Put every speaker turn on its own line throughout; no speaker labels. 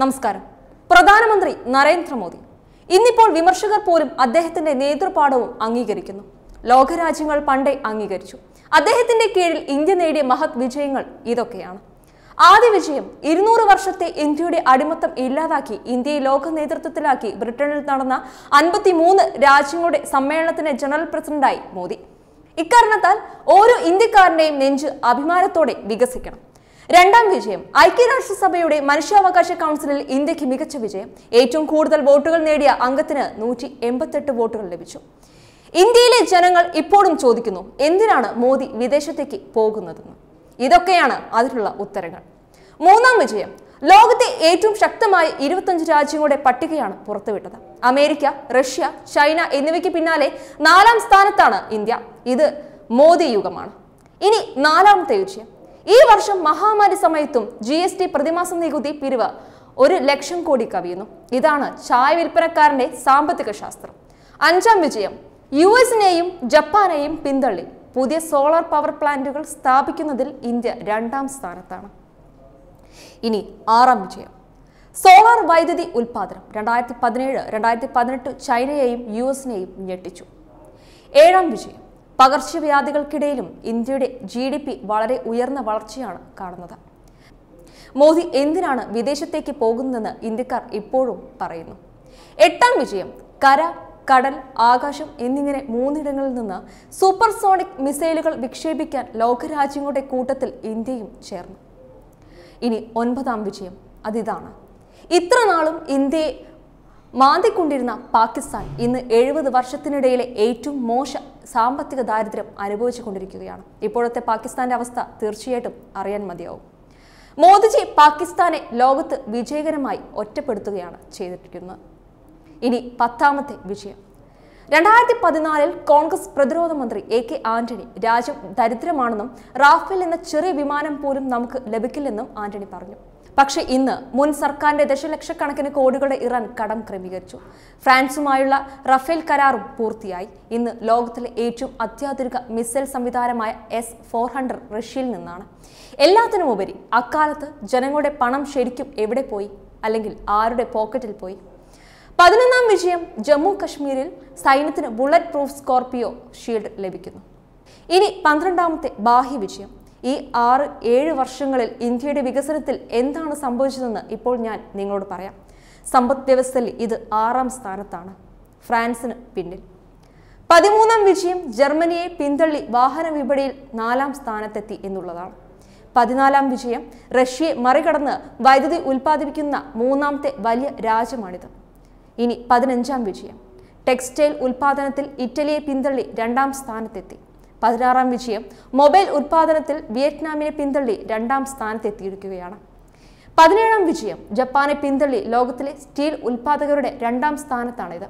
നമസ്കാരം പ്രധാനമന്ത്രി നരേന്ദ്രമോദി ഇന്നിപ്പോൾ വിമർശകർ പോലും അദ്ദേഹത്തിന്റെ നേതൃപാഠവും അംഗീകരിക്കുന്നു ലോകരാജ്യങ്ങൾ പണ്ടേ അംഗീകരിച്ചു അദ്ദേഹത്തിന്റെ കീഴിൽ ഇന്ത്യ നേടിയ മഹത് വിജയങ്ങൾ ഇതൊക്കെയാണ് ആദ്യ വിജയം ഇരുന്നൂറ് വർഷത്തെ ഇന്ത്യയുടെ അടിമത്തം ഇല്ലാതാക്കി ഇന്ത്യയെ ലോക നേതൃത്വത്തിലാക്കി ബ്രിട്ടനിൽ നടന്ന അൻപത്തി രാജ്യങ്ങളുടെ സമ്മേളനത്തിന് ജനറൽ പ്രസിഡന്റായി മോദി ഇക്കാരണത്താൽ ഓരോ ഇന്ത്യക്കാരന്റെയും നെഞ്ച് അഭിമാനത്തോടെ വികസിക്കണം രണ്ടാം വിജയം ഐക്യരാഷ്ട്രസഭയുടെ മനുഷ്യാവകാശ കൗൺസിലിൽ ഇന്ത്യക്ക് മികച്ച വിജയം ഏറ്റവും കൂടുതൽ വോട്ടുകൾ നേടിയ അംഗത്തിന് നൂറ്റി എൺപത്തെട്ട് വോട്ടുകൾ ലഭിച്ചു ഇന്ത്യയിലെ ജനങ്ങൾ ഇപ്പോഴും ചോദിക്കുന്നു എന്തിനാണ് മോദി വിദേശത്തേക്ക് പോകുന്നതെന്ന് ഇതൊക്കെയാണ് അതിനുള്ള ഉത്തരങ്ങൾ മൂന്നാം വിജയം ലോകത്തെ ഏറ്റവും ശക്തമായ ഇരുപത്തഞ്ച് രാജ്യങ്ങളുടെ പട്ടികയാണ് പുറത്തുവിട്ടത് അമേരിക്ക റഷ്യ ചൈന എന്നിവയ്ക്ക് പിന്നാലെ നാലാം സ്ഥാനത്താണ് ഇന്ത്യ ഇത് മോദി യുഗമാണ് ഇനി നാലാമത്തെ വിജയം ഈ വർഷം മഹാമാരി സമയത്തും ജി എസ് ടി പ്രതിമാസ നികുതി പിരിവ് ഒരു ലക്ഷം കോടി കവിയുന്നു ഇതാണ് ചായ വിൽപ്പനക്കാരന്റെ സാമ്പത്തിക ശാസ്ത്രം അഞ്ചാം വിജയം യു എസിനെയും ജപ്പാനെയും പിന്തള്ളി പുതിയ സോളാർ പവർ പ്ലാന്റുകൾ സ്ഥാപിക്കുന്നതിൽ ഇന്ത്യ രണ്ടാം സ്ഥാനത്താണ് ഇനി ആറാം വിജയം സോളാർ വൈദ്യുതി ഉൽപാദനം രണ്ടായിരത്തി പതിനേഴ് രണ്ടായിരത്തി പതിനെട്ട് ചൈനയെയും യു എസിനെയും ഞെട്ടിച്ചു ഏഴാം വിജയം പകർച്ചവ്യാധികൾക്കിടയിലും ഇന്ത്യയുടെ ജി ഡി പി വളരെ ഉയർന്ന വളർച്ചയാണ് കാണുന്നത് മോദി എന്തിനാണ് വിദേശത്തേക്ക് പോകുന്നതെന്ന് ഇന്ത്യക്കാർ ഇപ്പോഴും പറയുന്നു എട്ടാം വിജയം കര കടൽ ആകാശം എന്നിങ്ങനെ മൂന്നിടങ്ങളിൽ നിന്ന് സൂപ്പർസോണിക് മിസൈലുകൾ വിക്ഷേപിക്കാൻ ലോകരാജ്യങ്ങളുടെ കൂട്ടത്തിൽ ഇന്ത്യയും ചേർന്നു ഇനി ഒൻപതാം വിജയം അതിതാണ് ഇത്ര നാളും ഇന്ത്യയെ മാന്തിക്കൊണ്ടിരുന്ന പാകിസ്ഥാൻ ഇന്ന് എഴുപത് വർഷത്തിനിടയിലെ ഏറ്റവും മോശ സാമ്പത്തിക ദാരിദ്ര്യം അനുഭവിച്ചുകൊണ്ടിരിക്കുകയാണ് ഇപ്പോഴത്തെ പാകിസ്ഥാന്റെ അവസ്ഥ തീർച്ചയായിട്ടും അറിയാൻ മതിയാവും മോദിജി പാകിസ്ഥാനെ ലോകത്ത് വിജയകരമായി ഒറ്റപ്പെടുത്തുകയാണ് ചെയ്തിരിക്കുന്നത് ഇനി പത്താമത്തെ വിജയം രണ്ടായിരത്തി പതിനാലിൽ കോൺഗ്രസ് പ്രതിരോധ മന്ത്രി എ കെ ആന്റണി രാജ്യം ദരിദ്രമാണെന്നും റാഫേൽ എന്ന ചെറിയ വിമാനം പോലും നമുക്ക് ലഭിക്കില്ലെന്നും ആന്റണി പറഞ്ഞു പക്ഷേ ഇന്ന് മുൻ സർക്കാരിന്റെ ദശലക്ഷക്കണക്കിന് കോടികളുടെ ഇറാൻ കടം ക്രമീകരിച്ചു ഫ്രാൻസുമായുള്ള റഫേൽ കരാറും പൂർത്തിയായി ഇന്ന് ലോകത്തിലെ ഏറ്റവും അത്യാധുനിക മിസൈൽ സംവിധാനമായ എസ് ഫോർ ഹൺഡ്രഡ് റഷ്യയിൽ നിന്നാണ് എല്ലാത്തിനുമുപരി അക്കാലത്ത് ജനങ്ങളുടെ പണം ശരിക്കും എവിടെ പോയി അല്ലെങ്കിൽ ആരുടെ പോക്കറ്റിൽ പോയി പതിനൊന്നാം വിജയം ജമ്മു കശ്മീരിൽ സൈന്യത്തിന് ബുള്ളറ്റ് പ്രൂഫ് സ്കോർപിയോ ഷീൽഡ് ലഭിക്കുന്നു ഇനി പന്ത്രണ്ടാമത്തെ ബാഹ്യ വിജയം ഈ ആറ് ഏഴ് വർഷങ്ങളിൽ ഇന്ത്യയുടെ വികസനത്തിൽ എന്താണ് സംഭവിച്ചതെന്ന് ഇപ്പോൾ ഞാൻ നിങ്ങളോട് പറയാം സമ്പദ് വ്യവസ്ഥയിൽ ഇത് ആറാം സ്ഥാനത്താണ് ഫ്രാൻസിന് പിന്നിൽ പതിമൂന്നാം വിജയം ജർമ്മനിയെ പിന്തള്ളി വാഹന വിപണിയിൽ നാലാം സ്ഥാനത്തെത്തി എന്നുള്ളതാണ് പതിനാലാം വിജയം റഷ്യയെ മറികടന്ന് വൈദ്യുതി ഉൽപ്പാദിപ്പിക്കുന്ന മൂന്നാമത്തെ വലിയ രാജ്യമാണിത് ഇനി പതിനഞ്ചാം വിജയം ടെക്സ്റ്റൈൽ ഉൽപാദനത്തിൽ ഇറ്റലിയെ പിന്തള്ളി രണ്ടാം സ്ഥാനത്തെത്തി പതിനാറാം വിജയം മൊബൈൽ ഉത്പാദനത്തിൽ വിയറ്റ്നാമിനെ പിന്തള്ളി രണ്ടാം സ്ഥാനത്തെത്തിയിരിക്കുകയാണ് പതിനേഴാം വിജയം ജപ്പാനെ പിന്തള്ളി ലോകത്തിലെ സ്റ്റീൽ ഉൽപ്പാദകരുടെ രണ്ടാം സ്ഥാനത്താണിത്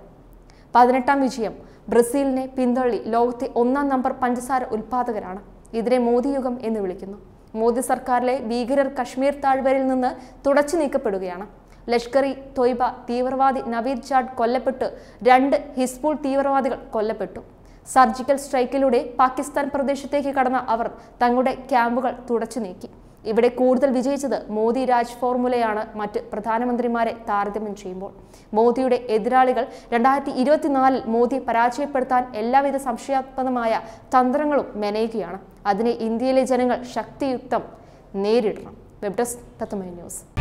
പതിനെട്ടാം വിജയം ബ്രസീലിനെ പിന്തള്ളി ലോകത്തെ ഒന്നാം നമ്പർ പഞ്ചസാര ഉൽപ്പാദകരാണ് ഇതിനെ മോദിയുഗം എന്ന് വിളിക്കുന്നു മോദി സർക്കാരിലെ ഭീകരർ കശ്മീർ താഴ്വരയിൽ നിന്ന് തുടച്ചു നീക്കപ്പെടുകയാണ് ലഷ്കർ ഇ തൊയ്ബ തീവ്രവാദി നവീദ് ജാഡ് കൊല്ലപ്പെട്ടു രണ്ട് ഹിസ്ബുൾ തീവ്രവാദികൾ കൊല്ലപ്പെട്ടു സർജിക്കൽ സ്ട്രൈക്കിലൂടെ പാകിസ്ഥാൻ പ്രദേശത്തേക്ക് കടന്ന അവർ തങ്ങളുടെ ക്യാമ്പുകൾ തുടച്ചു നീക്കി ഇവിടെ കൂടുതൽ വിജയിച്ചത് മോദി രാജ് ഫോർമുലയാണ് മറ്റ് പ്രധാനമന്ത്രിമാരെ താരതമ്യം ചെയ്യുമ്പോൾ മോദിയുടെ എതിരാളികൾ രണ്ടായിരത്തി ഇരുപത്തിനാലിൽ മോദിയെ പരാജയപ്പെടുത്താൻ എല്ലാവിധ സംശയാത്മകമായ തന്ത്രങ്ങളും മെനയുകയാണ് അതിനെ ഇന്ത്യയിലെ ജനങ്ങൾ ശക്തിയുക്തം നേരിടണം വെബ് ഡെസ്ക് തത്തമൈ ന്യൂസ്